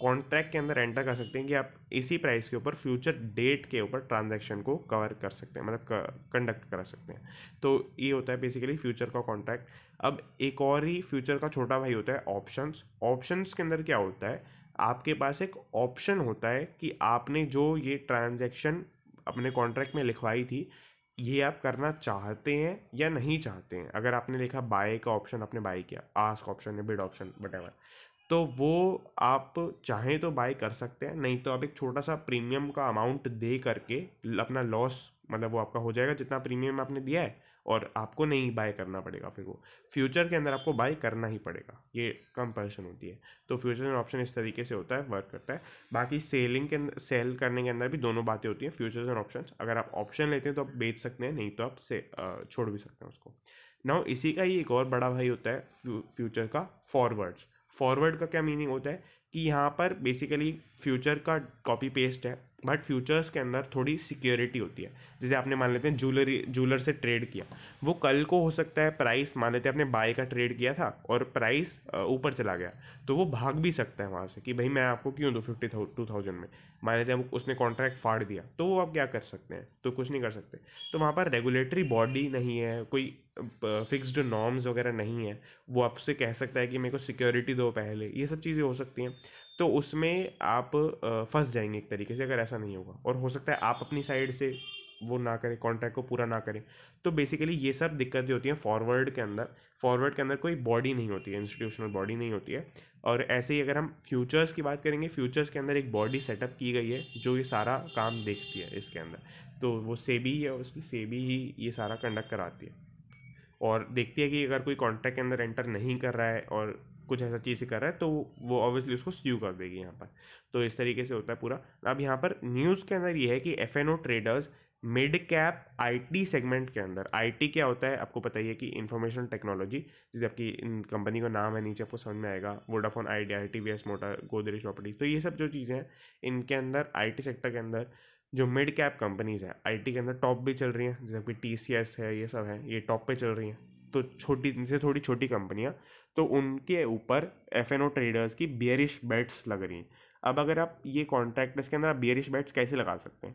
कॉन्ट्रैक्ट के अंदर एंटर कर सकते हैं कि आप इसी प्राइस के ऊपर फ्यूचर डेट के ऊपर ट्रांजैक्शन को कवर कर सकते हैं मतलब कंडक्ट करा सकते हैं तो ये होता है बेसिकली फ्यूचर का कॉन्ट्रैक्ट अब एक और ही फ्यूचर का छोटा भाई होता है ऑप्शंस ऑप्शंस के अंदर क्या होता है आपके पास एक ऑप्शन होता है कि आपने जो ये ट्रांजेक्शन अपने कॉन्ट्रैक्ट में लिखवाई थी ये आप करना चाहते हैं या नहीं चाहते हैं अगर आपने लिखा बाय का ऑप्शन आपने बाय किया आस्क ऑप्शन या बिड ऑप्शन वट तो वो आप चाहें तो बाय कर सकते हैं नहीं तो आप एक छोटा सा प्रीमियम का अमाउंट दे करके अपना लॉस मतलब वो आपका हो जाएगा जितना प्रीमियम आपने दिया है और आपको नहीं बाय करना पड़ेगा फिर वो फ्यूचर के अंदर आपको बाय करना ही पड़ेगा ये कंपल्सन होती है तो फ्यूचर में ऑप्शन इस तरीके से होता है वर्क करता है बाकी सेलिंग के अंदर सेल करने के अंदर भी दोनों बातें होती हैं फ्यूचर्स एंड ऑप्शन अगर आप ऑप्शन लेते हैं तो आप बेच सकते हैं नहीं तो आप से छोड़ भी सकते हैं उसको नाउ इसी का ही एक और बड़ा भाई होता है फ्यूचर का फॉरवर्ड्स फॉरवर्ड का क्या मीनिंग होता है कि यहाँ पर बेसिकली फ्यूचर का कॉपी पेस्ट है बट फ्यूचर्स के अंदर थोड़ी सिक्योरिटी होती है जैसे आपने मान लेते हैं जूलरी जूलर से ट्रेड किया वो कल को हो सकता है प्राइस मान लेते हैं आपने बाय का ट्रेड किया था और प्राइस ऊपर चला गया तो वो भाग भी सकता है वहाँ से कि भाई मैं आपको क्यों दूँ फिफ्टी टू थाउजेंड में मान लेते हैं उसने कॉन्ट्रैक्ट फाड़ दिया तो वो आप क्या कर सकते हैं तो कुछ नहीं कर सकते तो वहाँ पर रेगुलेटरी बॉडी नहीं है कोई फिक्स्ड नॉर्म्स वगैरह नहीं है वो आपसे कह सकता है कि मेरे को सिक्योरिटी दो पहले ये सब चीज़ें हो सकती हैं तो उसमें आप फंस जाएंगे एक तरीके से अगर ऐसा नहीं होगा और हो सकता है आप अपनी साइड से वो ना करें कॉन्ट्रैक्ट को पूरा ना करें तो बेसिकली ये सब दिक्कतें होती हैं फॉरवर्ड के अंदर फॉरवर्ड के अंदर कोई बॉडी नहीं होती है इंस्टीट्यूशनल बॉडी नहीं होती है और ऐसे ही अगर हम फ्यूचर्स की बात करेंगे फ्यूचर्स के अंदर एक बॉडी सेटअप की गई है जो ये सारा काम देखती है इसके अंदर तो वो सेबी है उसकी सेबी ही ये सारा कंडक्ट कराती है और देखती है कि अगर कोई कॉन्ट्रैक्ट के अंदर एंटर नहीं कर रहा है और कुछ ऐसा चीज़ कर रहा है तो वो ऑब्वियसली उसको स्यू कर देगी यहाँ पर तो इस तरीके से होता है पूरा अब यहाँ पर न्यूज़ के अंदर ये है कि F traders mid cap IT segment के अंदर आईटी क्या होता है आपको पता ही है कि इंफॉर्मेशन टेक्नोलॉजी जैसे आपकी कंपनी का नाम है नीचे आपको समझ में आएगा Vodafone Idea I T V S Motor Godrej Properties तो ये सब जो चीज़ें हैं इनके अंदर आईटी सेक्टर के अंदर जो मिड कैप कंपनीज हैं आईटी के अंदर टॉप भी चल रही हैं जैसे कि टी है ये सब है ये टॉप पे चल रही हैं तो छोटी जिनसे थोड़ी छोटी कंपनियाँ तो उनके ऊपर एफ एन ओ ट्रेडर्स की बियरिश बैट्स लग रही हैं अब अगर आप ये कॉन्ट्रैक्टर्स के अंदर आप बियरिश बैट्स कैसे लगा सकते हैं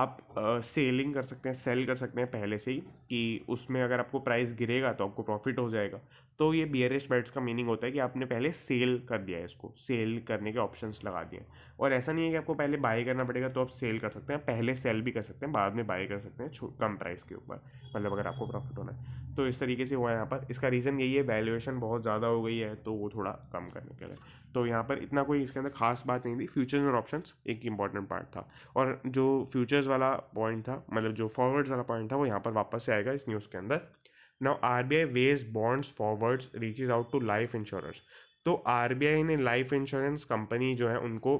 आप सेलिंग कर सकते हैं सेल कर सकते हैं पहले से ही कि उसमें अगर आपको प्राइस गिरेगा तो आपको प्रॉफिट हो जाएगा तो ये बियरेस्ट बैट्स का मीनिंग होता है कि आपने पहले सेल कर दिया है इसको सेल करने के ऑप्शंस लगा दिए और ऐसा नहीं है कि आपको पहले बाय करना पड़ेगा तो आप सेल कर सकते हैं पहले सेल भी कर सकते हैं बाद में बाय कर सकते हैं कम प्राइस के ऊपर मतलब अगर आपको प्रॉफिट होना है तो इस तरीके से हुआ है यहाँ पर इसका रीज़न यही है वैल्यूएशन बहुत ज़्यादा हो गई है तो वो थोड़ा कम करने के लिए तो यहाँ पर इतना कोई इसके अंदर खास बात नहीं थी फ्यूचर्स और ऑप्शंस एक इंपॉर्टेंट पार्ट था और जो फ्यूचर्स वाला पॉइंट था मतलब जो फॉरवर्ड्स वाला पॉइंट था वो यहाँ पर वापस से आएगा इस न्यूज़ के अंदर now R I weighs bonds forwards reach is out to life insurance तो आर बी आई ने लाइफ इंश्योरेंस कंपनी जो है उनको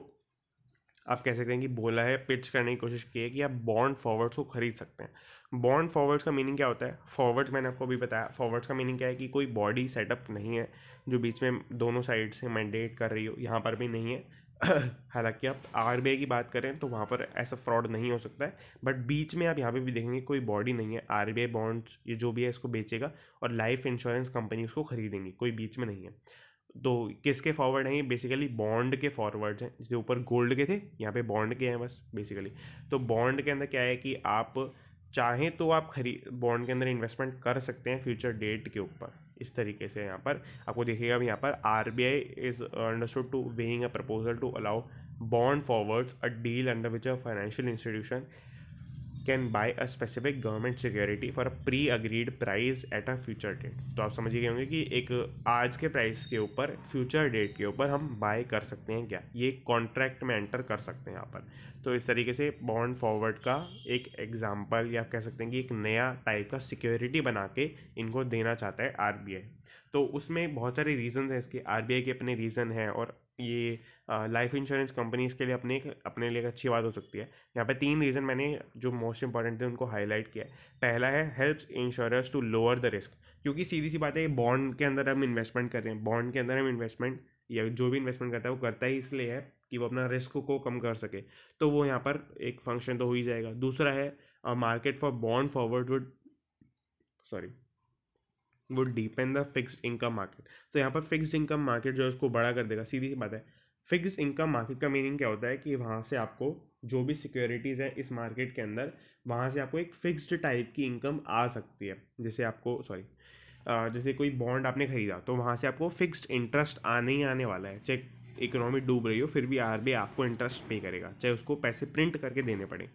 आप कह सकते हैं कि बोला है पिच करने की कोशिश की है कि आप बॉन्ड फॉरवर्ड्स को खरीद सकते हैं बॉन्ड फॉरवर्ड्स का मीनिंग क्या होता है फॉरवर्ड्स मैंने आपको अभी बताया फॉरवर्ड्स का मीनिंग क्या है कि कोई बॉडी सेटअप नहीं है जो बीच में दोनों साइड से मैंडेट कर रही हो यहाँ पर भी नहीं है हालांकि आप आर की बात करें तो वहाँ पर ऐसा फ्रॉड नहीं हो सकता है बट बीच में आप यहाँ पे भी देखेंगे कोई बॉडी नहीं है आर बी बॉन्ड्स ये जो भी है इसको बेचेगा और लाइफ इंश्योरेंस कंपनी उसको खरीदेंगी कोई बीच में नहीं है तो किसके फॉरवर्ड हैं ये बेसिकली बॉन्ड के फॉरवर्ड्स हैं जिसके ऊपर गोल्ड के थे यहाँ पे बॉन्ड के हैं बस बेसिकली तो बॉन्ड के अंदर क्या है कि आप चाहें तो आप खरीद बॉन्ड के अंदर इन्वेस्टमेंट कर सकते हैं फ्यूचर डेट के ऊपर इस तरीके से यहाँ पर आपको देखिएगा यहाँ पर R B I is understood to weighing a proposal to allow bond forwards a deal under which a financial institution can buy a specific government security for a pre agreed price at a future date तो आप समझ गए होंगे कि एक आज के price के ऊपर फ्यूचर डेट के ऊपर हम बाय कर सकते हैं क्या ये कॉन्ट्रैक्ट में एंटर कर सकते हैं यहाँ पर तो इस तरीके से बॉन्ड फॉरवर्ड का एक एग्जाम्पल या कह सकते हैं कि एक नया टाइप का सिक्योरिटी बना के इनको देना चाहता है आर तो उसमें बहुत सारे रीजन हैं इसके आर के अपने रीज़न हैं और ये लाइफ इंश्योरेंस कंपनीज़ के लिए अपने अपने लिए एक अच्छी बात हो सकती है यहाँ पे तीन रीज़न मैंने जो मोस्ट इंपॉर्टेंट थे उनको हाईलाइट किया है पहला है help insurance to lower the risk क्योंकि सीधी सी बात है बॉन्ड के अंदर हम इन्वेस्टमेंट कर रहे हैं बॉन्ड के अंदर हम इन्वेस्टमेंट या जो भी इन्वेस्टमेंट करता है वो करता ही इसलिए है कि वो अपना रिस्क को कम कर सके तो वो यहाँ पर एक फंक्शन तो हो ही जाएगा दूसरा है market for bond forward would sorry would depend the fix income market तो यहाँ पर फिक्स इनकम मार्केट जो है उसको बड़ा कर देगा सीधी सी बात है फिक्स इनकम मार्केट का मीनिंग क्या होता है कि वहाँ से आपको जो भी सिक्योरिटीज़ हैं इस मार्केट के अंदर वहाँ से आपको एक फिक्स्ड टाइप की इनकम आ सकती है जैसे आपको सॉरी जैसे कोई बॉन्ड आपने खरीदा तो वहाँ से आपको फिक्स्ड इंटरेस्ट आने ही आने वाला है चाहे इकोनॉमी डूब रही हो फिर भी आर आपको इंटरेस्ट पे करेगा चाहे उसको पैसे प्रिंट करके देने पड़े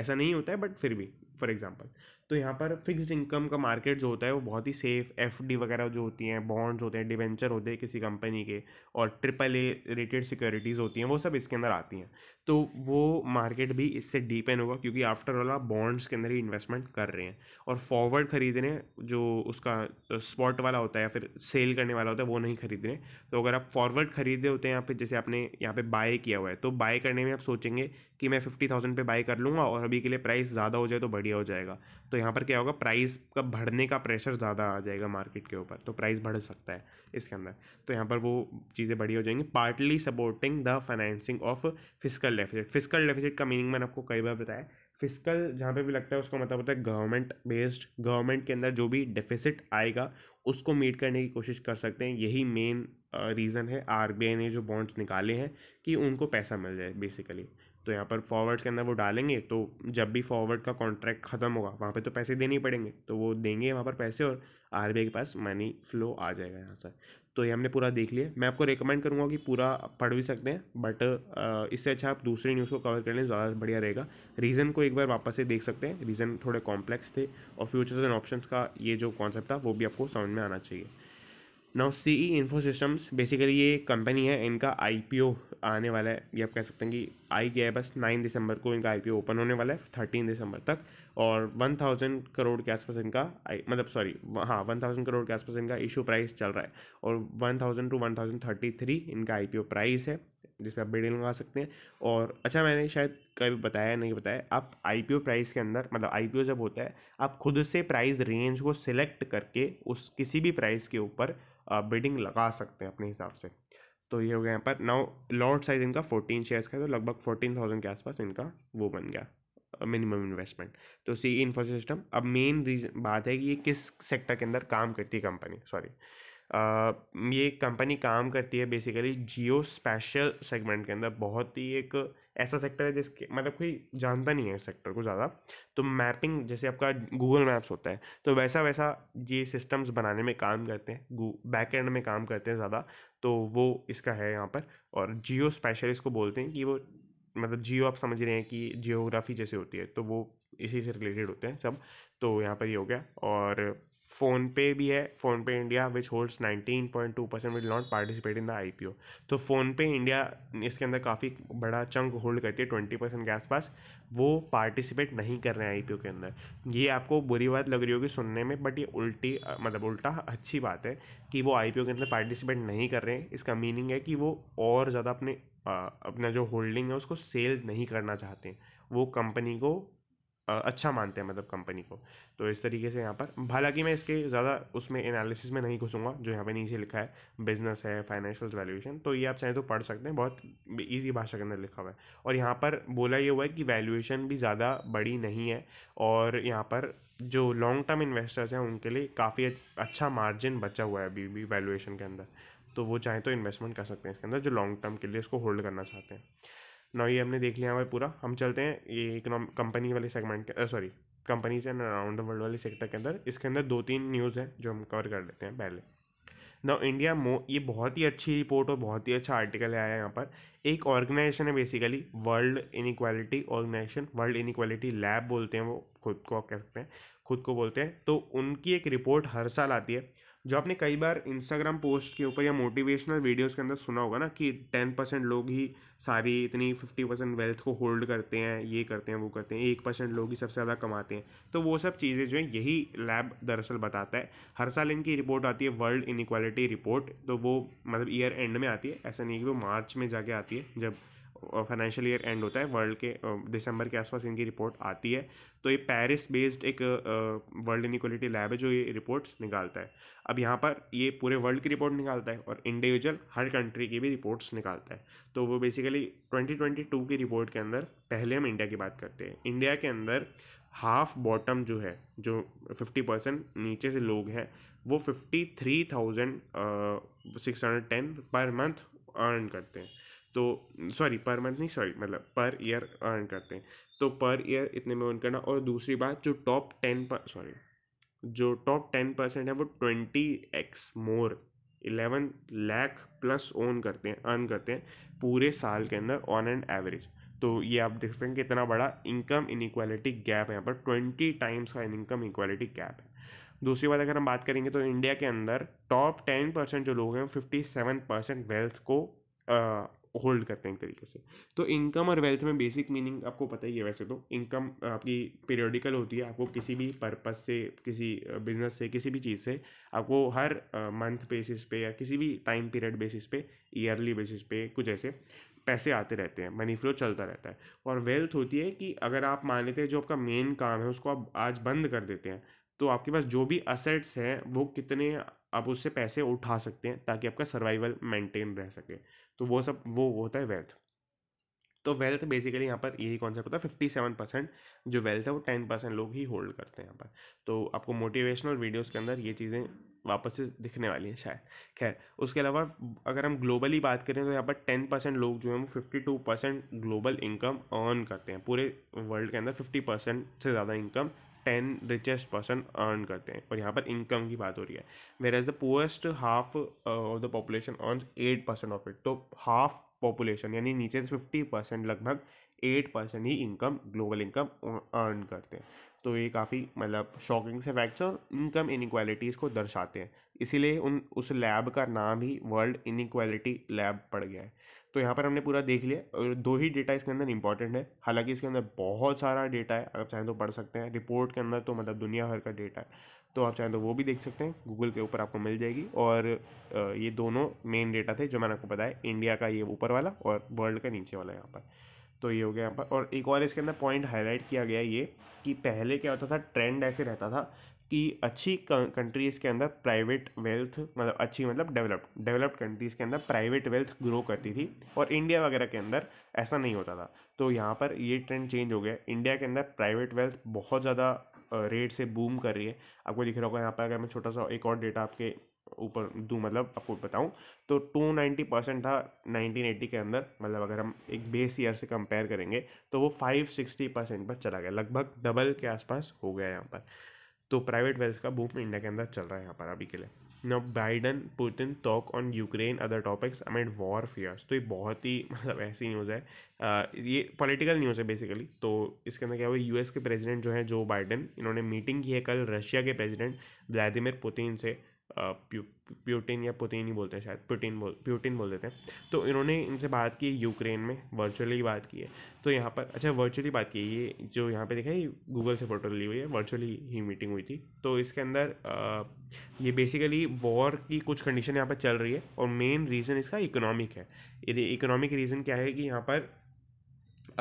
ऐसा नहीं होता है बट फिर भी फॉर एग्जाम्पल तो यहाँ पर फिक्स्ड इनकम का मार्केट जो होता है वो बहुत ही सेफ एफ वगैरह जो होती हैं बॉन्ड्स होते हैं डिवेंचर होते हैं किसी कंपनी के और ट्रिपल ए रेटेड सिक्योरिटीज़ होती हैं वो सब इसके अंदर आती हैं तो वो मार्केट भी इससे डिपेंड होगा क्योंकि आफ्टर ऑल आप बॉन्ड्स के अंदर ही इन्वेस्टमेंट कर रहे हैं और फॉरवर्ड खरीद रहे हैं जो उसका स्पॉट वाला होता है या फिर सेल करने वाला होता है वो नहीं खरीद रहे तो अगर आप फॉरवर्ड खरीदे होते हैं यहाँ पे जैसे आपने यहाँ पे बाय किया हुआ है तो बाय करने में आप सोचेंगे कि मैं फिफ्टी थाउजेंड पर बाय कर लूँगा और अभी के लिए प्राइस ज़्यादा हो जाए तो बढ़िया हो जाएगा तो तो यहाँ पर क्या होगा प्राइस का बढ़ने का प्रेशर ज़्यादा आ जाएगा मार्केट के ऊपर तो प्राइस बढ़ सकता है इसके अंदर तो यहाँ पर वो चीज़ें बड़ी हो जाएंगी partly supporting the financing of physical deficit physical deficit का मीनिंग मैंने आपको कई बार बताया फिजिकल जहाँ पे भी लगता है उसका मतलब होता है गवर्नमेंट बेस्ड गवर्नमेंट के अंदर जो भी डेफिसिट आएगा उसको मीट करने की कोशिश कर सकते हैं यही मेन रीज़न है आर ने जो बॉन्ड्स निकाले हैं कि उनको पैसा मिल जाए बेसिकली तो यहाँ पर फॉरवर्ड के अंदर वो डालेंगे तो जब भी फॉरवर्ड का कॉन्ट्रैक्ट ख़त्म होगा वहाँ पे तो पैसे देने ही पड़ेंगे तो वो देंगे वहाँ पर पैसे और आर के पास मनी फ्लो आ जाएगा यहाँ से तो ये हमने पूरा देख लिया मैं आपको रिकमेंड करूँगा कि पूरा पढ़ भी सकते हैं बट इससे अच्छा आप दूसरे न्यूज़ को कवर कर लें ज़्यादा बढ़िया रहेगा रीज़न को एक बार वापस से देख सकते हैं रीज़न थोड़े कॉम्प्लेक्स थे और फ्यूचर्स एंड ऑप्शन का ये जो कॉन्सेप्ट था वो भी आपको समझ में आना चाहिए now C E info systems basically ये कंपनी है इनका आई आने वाला है ये आप कह सकते हैं कि आई गया है बस नाइन दिसंबर को इनका आई ओपन होने वाला है थर्टीन दिसंबर तक और वन थाउजेंड करोड़ के आसपास इनका आई मतलब सॉरी हाँ वन थाउजेंड करोड़ के आसपास इनका इशू प्राइस चल रहा है और one thousand two one thousand thirty three इनका आई प्राइस है जिस पर आप बिल्डिंग लगा सकते हैं और अच्छा मैंने शायद कभी बताया नहीं बताया आप आई प्राइस के अंदर मतलब आई जब होता है आप खुद से प्राइस रेंज को सिलेक्ट करके उस किसी भी प्राइस के ऊपर बिडिंग लगा सकते हैं अपने हिसाब से तो ये हो गया यहाँ पर नाउ लॉट साइज इनका फोर्टीन शेयर्स का तो लगभग फोर्टीन थाउजेंड के आसपास इनका वो बन गया मिनिमम इन्वेस्टमेंट तो सी सिस्टम अब मेन रीज़न बात है कि ये किस सेक्टर के अंदर काम करती है कंपनी सॉरी ये कंपनी काम करती है बेसिकली जियो स्पेशल सेगमेंट के अंदर बहुत ही एक ऐसा सेक्टर है जिसके मतलब कोई जानता नहीं है इस सेक्टर को ज़्यादा तो मैपिंग जैसे आपका गूगल मैप्स होता है तो वैसा वैसा ये सिस्टम्स बनाने में काम करते हैं बैक एंड में काम करते हैं ज़्यादा तो वो इसका है यहाँ पर और जियो स्पेशल इसको बोलते हैं कि वो मतलब जियो आप समझ रहे हैं कि जियोग्राफी जैसे होती है तो वो इसी से रिलेटेड होते हैं सब तो यहाँ पर ये हो गया और फोनपे भी है PhonePe India which holds two percent will not participate in the I P O तो फोनपे इंडिया इसके अंदर काफ़ी बड़ा चंक होल्ड करती है ट्वेंटी परसेंट के आसपास वो पार्टिसिपेट नहीं कर रहे हैं आई पी ओ के अंदर ये आपको बुरी बात लग रही होगी सुनने में बट ये उल्टी मतलब उल्टा अच्छी बात है कि वो आई पी ओ के अंदर पार्टिसिपेट नहीं कर रहे हैं इसका मीनिंग है कि वो और ज़्यादा अपने अपना जो होल्डिंग है उसको सेल नहीं करना चाहते वो कंपनी को अच्छा मानते हैं मतलब कंपनी को तो इस तरीके से यहाँ पर हालांकि मैं इसके ज़्यादा उसमें एनालिसिस में नहीं घुसूंगा जो यहाँ पे नीचे लिखा है बिजनेस है फाइनेंशियल वैल्यूएशन तो ये आप चाहें तो पढ़ सकते हैं बहुत ईजी भाषा के अंदर लिखा हुआ है और यहाँ पर बोला ये हुआ है कि वैल्यूएशन भी ज़्यादा बड़ी नहीं है और यहाँ पर जो लॉन्ग टर्म इन्वेस्टर्स हैं उनके लिए काफ़ी अच्छा मार्जिन बचा हुआ है अभी भी वैल्यूएशन के अंदर तो वो चाहें तो इन्वेस्टमेंट कर सकते हैं इसके अंदर जो लॉन्ग टर्म के लिए इसको होल्ड करना चाहते हैं ना ये हमने देख लिया हमारे पूरा हम चलते हैं ये कंपनी वाले सेगमेंट के sorry companies and around the world वाले सेक्टर के अंदर इसके अंदर दो तीन न्यूज़ हैं जो हम कवर कर लेते हैं पहले ना इंडिया मो ये बहुत ही अच्छी रिपोर्ट और बहुत ही अच्छा आर्टिकल आया है यहाँ पर एक ऑर्गेनाइजेशन है basically world inequality organisation world inequality lab बोलते हैं वो खुद को आप कह सकते हैं खुद को बोलते हैं तो उनकी एक रिपोर्ट हर साल आती है जो आपने कई बार इंस्टाग्राम पोस्ट के ऊपर या मोटिवेशनल वीडियोस के अंदर सुना होगा ना कि टेन परसेंट लोग ही सारी इतनी फिफ्टी परसेंट वेल्थ को होल्ड करते हैं ये करते हैं वो करते हैं एक परसेंट लोग ही सबसे ज़्यादा कमाते हैं तो वो सब चीज़ें जो है यही लैब दरअसल बताता है हर साल इनकी रिपोर्ट आती है वर्ल्ड इनक्वालिटी रिपोर्ट तो वो मतलब ईयर एंड में आती है ऐसा नहीं कि वो मार्च में जाके आती है जब फाइनेंशियल ईयर एंड होता है वर्ल्ड के दिसंबर के आसपास इनकी रिपोर्ट आती है तो ये पेरिस बेस्ड एक वर्ल्ड इनिक्वलिटी लैब है जो ये रिपोर्ट्स निकालता है अब यहाँ पर ये पूरे वर्ल्ड की रिपोर्ट निकालता है और इंडिविजुअल हर कंट्री की भी रिपोर्ट्स निकालता है तो वो बेसिकली 2022 की रिपोर्ट के अंदर पहले हम इंडिया की बात करते हैं इंडिया के अंदर हाफ बॉटम जो है जो 50 परसेंट नीचे से लोग हैं वो fifty three thousand six hundred ten per month earn करते हैं तो सॉरी पर मंथ नहीं सॉरी मतलब पर ईयर अर्न करते हैं तो पर ईयर इतने में अर्न करना और दूसरी बात जो टॉप टेन पर सॉरी जो टॉप टेन परसेंट है वो twenty X more eleven lakh plus own करते हैं अर्न करते हैं पूरे साल के अंदर ऑन एंड एवरेज तो ये आप देख सकते हैं कितना बड़ा इनकम इनक्वालिटी गैप है यहाँ पर ट्वेंटी टाइम्स का इनकम इक्वालिटी गैप है दूसरी बात अगर हम बात करेंगे तो इंडिया के अंदर टॉप टेन परसेंट जो लोग हैं फिफ्टी सेवन परसेंट वेल्थ को होल्ड करते हैं एक तरीके से तो इनकम और वेल्थ में बेसिक मीनिंग आपको पता ही है वैसे तो इनकम आपकी पीरियोडिकल होती है आपको किसी भी पर्पस से किसी बिजनेस से किसी भी चीज़ से आपको हर मंथ बेसिस पे या किसी भी टाइम पीरियड बेसिस पे ईयरली बेसिस पे कुछ ऐसे पैसे आते रहते हैं मनी फ्लो चलता रहता है और वेल्थ होती है कि अगर आप मान लेते हैं जो आपका मेन काम है उसको आप आज बंद कर देते हैं तो आपके पास जो भी असेट्स हैं वो कितने आप उससे पैसे उठा सकते हैं ताकि आपका सर्वाइवल मेंटेन रह सके तो वो सब वो होता है वेल्थ तो वेल्थ बेसिकली यहाँ पर यही कॉन्सेप्ट होता है फिफ्टी सेवन परसेंट जो वेल्थ है वो टेन परसेंट लोग ही होल्ड करते हैं यहाँ पर तो आपको मोटिवेशनल वीडियोस के अंदर ये चीज़ें वापस से दिखने वाली हैं शायद खैर उसके अलावा अगर हम ग्लोबली बात करें तो यहाँ पर टेन परसेंट लोग जो हैं वो fifty two percent global income earn करते हैं पूरे वर्ल्ड के अंदर फिफ्टी परसेंट से ज़्यादा income ten richest person earn करते हैं और यहाँ पर इनकम की बात हो रही है whereas the poorest half of the population earn eight percent of it तो हाफ पॉपुलेशन यानी नीचे से फिफ्टी परसेंट लगभग एट परसेंट ही इनकम ग्लोबल इनकम अर्न करते हैं तो ये काफ़ी मतलब शॉकिंग से फैक्ट्स और इनकम इनक्वालिटीज़ को दर्शाते हैं इसीलिए उन उस लैब का नाम ही वर्ल्ड इनक्वालिटी लैब पड़ गया है तो यहाँ पर हमने पूरा देख लिया और दो ही डेटा इसके अंदर इंपॉर्टेंट है हालांकि इसके अंदर बहुत सारा डेटा है आप चाहें तो पढ़ सकते हैं रिपोर्ट के अंदर तो मतलब दुनिया भर का डेटा है तो आप चाहें तो वो भी देख सकते हैं गूगल के ऊपर आपको मिल जाएगी और ये दोनों मेन डेटा थे जो मैंने आपको बताया इंडिया का ये ऊपर वाला और वर्ल्ड का नीचे वाला यहाँ पर तो ये हो गया यहाँ पर और एक और इसके अंदर पॉइंट हाईलाइट किया गया ये कि पहले क्या होता था ट्रेंड ऐसे रहता था कि अच्छी कंट्रीज़ के अंदर प्राइवेट वेल्थ मतलब अच्छी मतलब डेवलप्ड डेवलप्ड कंट्रीज़ के अंदर प्राइवेट वेल्थ ग्रो करती थी और इंडिया वगैरह के अंदर ऐसा नहीं होता था तो यहाँ पर ये ट्रेंड चेंज हो गया इंडिया के अंदर प्राइवेट वेल्थ बहुत ज़्यादा रेट से बूम कर रही है आपको दिख रहा होगा यहाँ पर अगर मैं छोटा सा एक और डेटा आपके ऊपर दूँ मतलब आपको बताऊँ तो नाइन्टी परसेंट था 1980 के अंदर मतलब अगर हम एक बेस ईयर से कंपेयर करेंगे तो वो सिक्सटी परसेंट पर चला गया लगभग डबल के आसपास हो गया यहाँ पर तो प्राइवेट वेल्थ का बूम इंडिया के अंदर चल रहा है यहाँ पर अभी के लिए no Biden Putin talk on Ukraine other topics amid war fears तो ये बहुत ही मतलब ऐसी न्यूज़ है आ, ये पॉलिटिकल न्यूज़ है बेसिकली तो इसके अंदर क्या हुआ यूएस के प्रेसिडेंट जो है जो बाइडन इन्होंने मीटिंग की है कल रशिया के प्रेसिडेंट व्लादिमिर पुतिन से प्यूटिन या पुतिन ही बोलते हैं शायद प्यूटिन बोल प्यूटिन बोल देते हैं तो इन्होंने इनसे बात की यूक्रेन में वर्चुअली बात की है तो यहाँ पर अच्छा वर्चुअली बात की ये जो यहाँ पे देखा है गूगल से फोटो ली हुई है वर्चुअली ही मीटिंग हुई थी तो इसके अंदर ये बेसिकली वॉर की कुछ कंडीशन यहाँ पर चल रही है और मेन रीज़न इसका इकोनॉमिक है इकोनॉमिक रीज़न क्या है कि यहाँ पर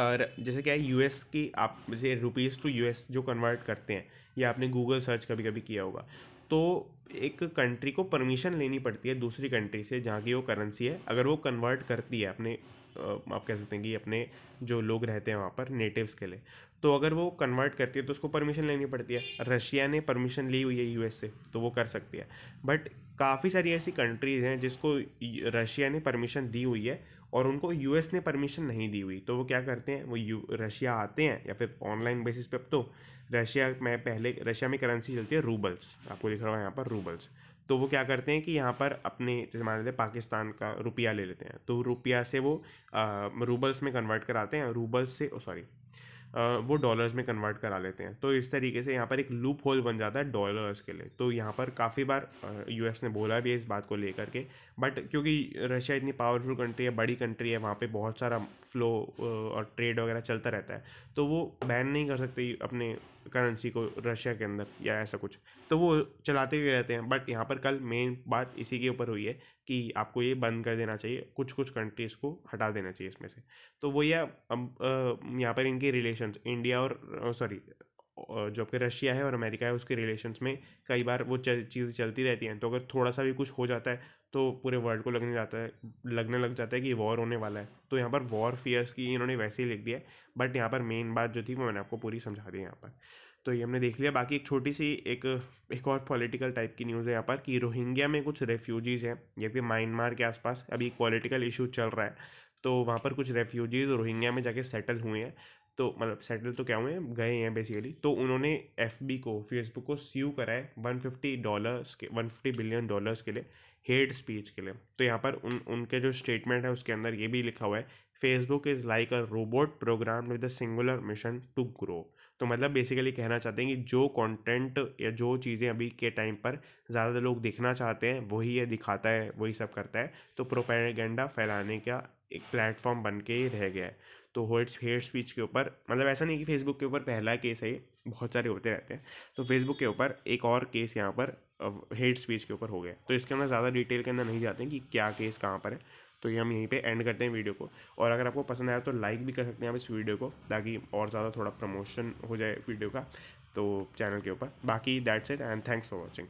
और जैसे क्या है यूएस की आप जैसे रुपीज़ टू यूएस जो कन्वर्ट करते हैं या आपने गूगल सर्च कभी कभी किया होगा तो एक कंट्री को परमीशन लेनी पड़ती है दूसरी कंट्री से जहाँ की वो करेंसी है अगर वो कन्वर्ट करती है अपने आप कह सकते हैं कि अपने जो लोग रहते हैं वहाँ पर नेटिव्स के लिए तो अगर वो कन्वर्ट करती है तो उसको परमिशन लेनी पड़ती है रशिया ने परमिशन ली हुई है यू से तो वो कर सकती है बट काफ़ी सारी ऐसी कंट्रीज़ हैं जिसको रशिया ने परमिशन दी हुई है और उनको यू ने परमिशन नहीं दी हुई तो वो क्या करते हैं वो यू रशिया आते हैं या फिर ऑनलाइन बेसिस पे अब तो रशिया में पहले रशिया में करेंसी चलती है रूबल्स आपको लिख रहा हूँ यहाँ पर रूबल्स तो वो क्या करते हैं कि यहाँ पर अपने जैसे मान लेते हैं पाकिस्तान का रुपया ले लेते हैं तो रुपया से वो रूबल्स में कन्वर्ट कराते हैं रूबल्स से सॉरी वो डॉलर्स में कन्वर्ट करा लेते हैं तो इस तरीके से यहाँ पर एक लूप होल बन जाता है डॉलर्स के लिए तो यहाँ पर काफ़ी बार यूएस ने बोला भी है इस बात को लेकर के बट क्योंकि रशिया इतनी पावरफुल कंट्री है बड़ी कंट्री है वहाँ पे बहुत सारा फ्लो और ट्रेड वगैरह चलता रहता है तो वो बैन नहीं कर सकते अपने करेंसी को रशिया के अंदर या ऐसा कुछ तो वो चलाते हुए रहते हैं बट यहाँ पर कल मेन बात इसी के ऊपर हुई है कि आपको ये बंद कर देना चाहिए कुछ कुछ कंट्रीज़ को हटा देना चाहिए इसमें से तो वो यह अब यहाँ पर इनके रिलेशन इंडिया और सॉरी जो आपके रशिया है और अमेरिका है उसके रिलेशंस में कई बार वो चल चीज़ें चलती रहती हैं तो अगर थोड़ा सा भी कुछ हो जाता है तो पूरे वर्ल्ड को लगने जाता है लगने लग जाता है कि वॉर होने वाला है तो यहाँ पर वॉर फियर्स की इन्होंने वैसे ही लिख दिया है बट यहाँ पर मेन बात जो थी वो मैंने आपको पूरी समझा दी यहाँ पर तो ये हमने देख लिया बाकी एक छोटी सी एक एक और पॉलिटिकल टाइप की न्यूज़ है यहाँ पर कि रोहिंग्या में कुछ रेफ्यूजीज़ हैं या फिर म्यांमार के आसपास अभी एक पॉलिटिकल इशू चल रहा है तो वहाँ पर कुछ रेफ्यूजीज़ रोहिंग्या में जाके सेटल हुए हैं तो मतलब सेटल तो क्या हुए हैं गए हैं बेसिकली तो उन्होंने एफ को फेसबुक को स्यू करा है वन फिफ्टी डॉलर्स के वन फिफ्टी बिलियन डॉलर्स के लिए हेट स्पीच के लिए तो यहाँ पर उन उनके जो स्टेटमेंट है उसके अंदर ये भी लिखा हुआ है Facebook is like a robot program with a singular mission to grow तो मतलब बेसिकली कहना चाहते हैं कि जो कंटेंट या जो चीज़ें अभी के टाइम पर ज़्यादा लोग देखना चाहते हैं वही ये दिखाता है वही सब करता है तो प्रोपेगेंडा फैलाने का एक प्लेटफॉर्म बन के ही रह गया है तो होट्स हेट स्पीच के ऊपर मतलब ऐसा नहीं कि फेसबुक के ऊपर पहला केस है बहुत सारे होते रहते हैं तो फेसबुक के ऊपर एक और केस यहाँ पर हेट स्पीच के ऊपर हो गया तो इसके अंदर ज़्यादा डिटेल के अंदर नहीं जाते हैं कि क्या केस कहाँ पर है तो ये हम यहीं पे एंड करते हैं वीडियो को और अगर आपको पसंद आया तो लाइक भी कर सकते हैं आप इस वीडियो को ताकि और ज़्यादा थोड़ा प्रमोशन हो जाए वीडियो का तो चैनल के ऊपर बाकी that's it and thanks for watching